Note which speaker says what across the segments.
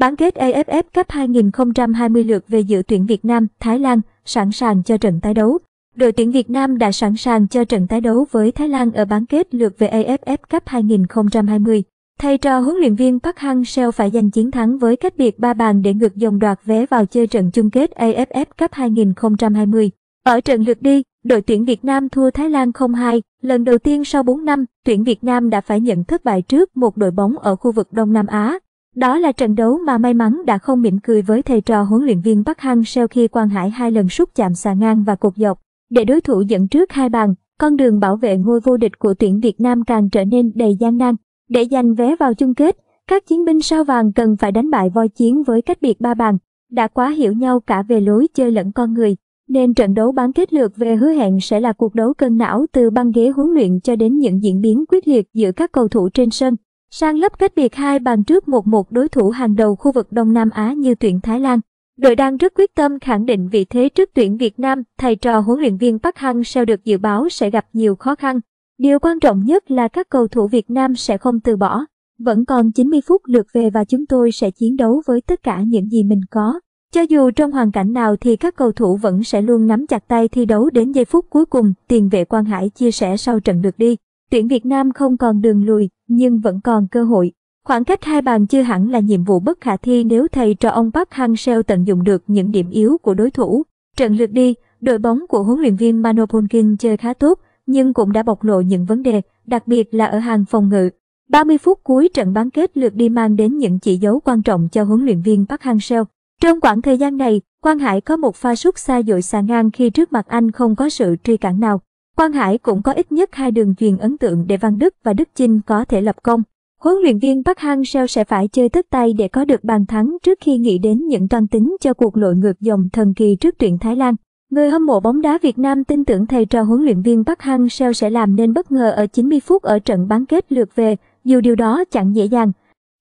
Speaker 1: Bán kết AFF Cup 2020 lượt về dự tuyển Việt Nam, Thái Lan, sẵn sàng cho trận tái đấu. Đội tuyển Việt Nam đã sẵn sàng cho trận tái đấu với Thái Lan ở bán kết lượt về AFF Cup 2020. Thay trò huấn luyện viên Park Hang-seo phải giành chiến thắng với cách biệt 3 bàn để ngược dòng đoạt vé vào chơi trận chung kết AFF Cup 2020. Ở trận lượt đi, đội tuyển Việt Nam thua Thái Lan 0-2, lần đầu tiên sau 4 năm, tuyển Việt Nam đã phải nhận thất bại trước một đội bóng ở khu vực Đông Nam Á. Đó là trận đấu mà may mắn đã không mỉm cười với thầy trò huấn luyện viên Park Hang seo khi Quang Hải hai lần sút chạm xà ngang và cột dọc, để đối thủ dẫn trước hai bàn. Con đường bảo vệ ngôi vô địch của tuyển Việt Nam càng trở nên đầy gian nan. Để giành vé vào chung kết, các chiến binh sao vàng cần phải đánh bại voi chiến với cách biệt ba bàn. Đã quá hiểu nhau cả về lối chơi lẫn con người, nên trận đấu bán kết lượt về hứa hẹn sẽ là cuộc đấu cân não từ băng ghế huấn luyện cho đến những diễn biến quyết liệt giữa các cầu thủ trên sân. Sang lớp cách biệt hai bàn trước một một đối thủ hàng đầu khu vực Đông Nam Á như tuyển Thái Lan. Đội đang rất quyết tâm khẳng định vị thế trước tuyển Việt Nam, thầy trò huấn luyện viên Park Hang-seo được dự báo sẽ gặp nhiều khó khăn. Điều quan trọng nhất là các cầu thủ Việt Nam sẽ không từ bỏ. Vẫn còn 90 phút lượt về và chúng tôi sẽ chiến đấu với tất cả những gì mình có. Cho dù trong hoàn cảnh nào thì các cầu thủ vẫn sẽ luôn nắm chặt tay thi đấu đến giây phút cuối cùng, tiền vệ Quang Hải chia sẻ sau trận lượt đi. Tuyển Việt Nam không còn đường lùi, nhưng vẫn còn cơ hội. Khoảng cách hai bàn chưa hẳn là nhiệm vụ bất khả thi nếu thầy trò ông Park Hang-seo tận dụng được những điểm yếu của đối thủ. Trận lượt đi, đội bóng của huấn luyện viên Mano Polkin chơi khá tốt, nhưng cũng đã bộc lộ những vấn đề, đặc biệt là ở hàng phòng ngự. 30 phút cuối trận bán kết lượt đi mang đến những chỉ dấu quan trọng cho huấn luyện viên Park Hang-seo. Trong khoảng thời gian này, Quang Hải có một pha sút xa dội xà ngang khi trước mặt anh không có sự truy cản nào. Quang Hải cũng có ít nhất hai đường truyền ấn tượng để Văn Đức và Đức Chinh có thể lập công. Huấn luyện viên Park Hang-seo sẽ phải chơi tất tay để có được bàn thắng trước khi nghĩ đến những toan tính cho cuộc lội ngược dòng thần kỳ trước tuyển Thái Lan. Người hâm mộ bóng đá Việt Nam tin tưởng thầy trò huấn luyện viên Park Hang-seo sẽ làm nên bất ngờ ở 90 phút ở trận bán kết lượt về, dù điều đó chẳng dễ dàng.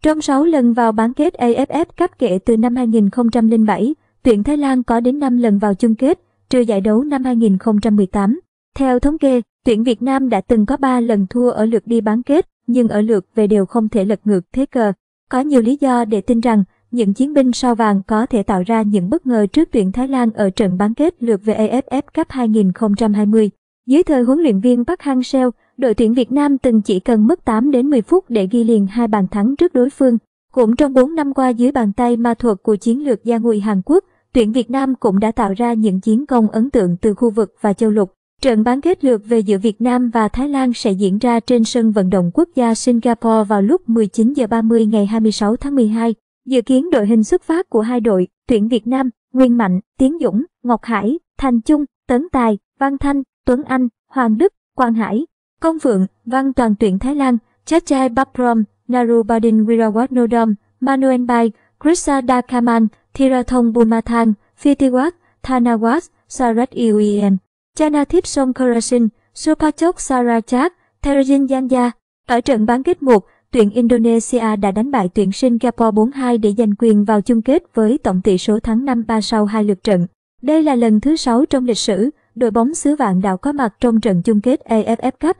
Speaker 1: Trong 6 lần vào bán kết AFF Cup kể từ năm 2007, tuyển Thái Lan có đến 5 lần vào chung kết, trừ giải đấu năm 2018. Theo thống kê, tuyển Việt Nam đã từng có 3 lần thua ở lượt đi bán kết, nhưng ở lượt về đều không thể lật ngược thế cờ. Có nhiều lý do để tin rằng những chiến binh sao vàng có thể tạo ra những bất ngờ trước tuyển Thái Lan ở trận bán kết lượt về AFF Cup 2020. Dưới thời huấn luyện viên Park Hang-seo, đội tuyển Việt Nam từng chỉ cần mất 8 đến 10 phút để ghi liền hai bàn thắng trước đối phương. Cũng trong 4 năm qua dưới bàn tay ma thuật của chiến lược gia ngụy Hàn Quốc, tuyển Việt Nam cũng đã tạo ra những chiến công ấn tượng từ khu vực và châu lục. Trận bán kết lượt về giữa Việt Nam và Thái Lan sẽ diễn ra trên sân vận động quốc gia Singapore vào lúc 19 giờ 30 ngày 26 tháng 12. Dự kiến đội hình xuất phát của hai đội, tuyển Việt Nam, Nguyên Mạnh, Tiến Dũng, Ngọc Hải, Thành Trung, Tấn Tài, Văn Thanh, Tuấn Anh, Hoàng Đức, Quang Hải, Công Phượng, Văn Toàn tuyển Thái Lan, Chachai Baprom, Narubadin Wirawatnodom, Manuel Bai, Krisa Dakaman, Thirathong Bumathan, Phitiwat, Thanawat, Sarat Iuyen. Chana Chanathip Songkharasin, Supachok Sarachak, Therajin Yanya. Ở trận bán kết 1, tuyển Indonesia đã đánh bại tuyển Singapore 4-2 để giành quyền vào chung kết với tổng tỷ số thắng 5-3 sau hai lượt trận. Đây là lần thứ 6 trong lịch sử, đội bóng xứ vạn đạo có mặt trong trận chung kết AFF Cup.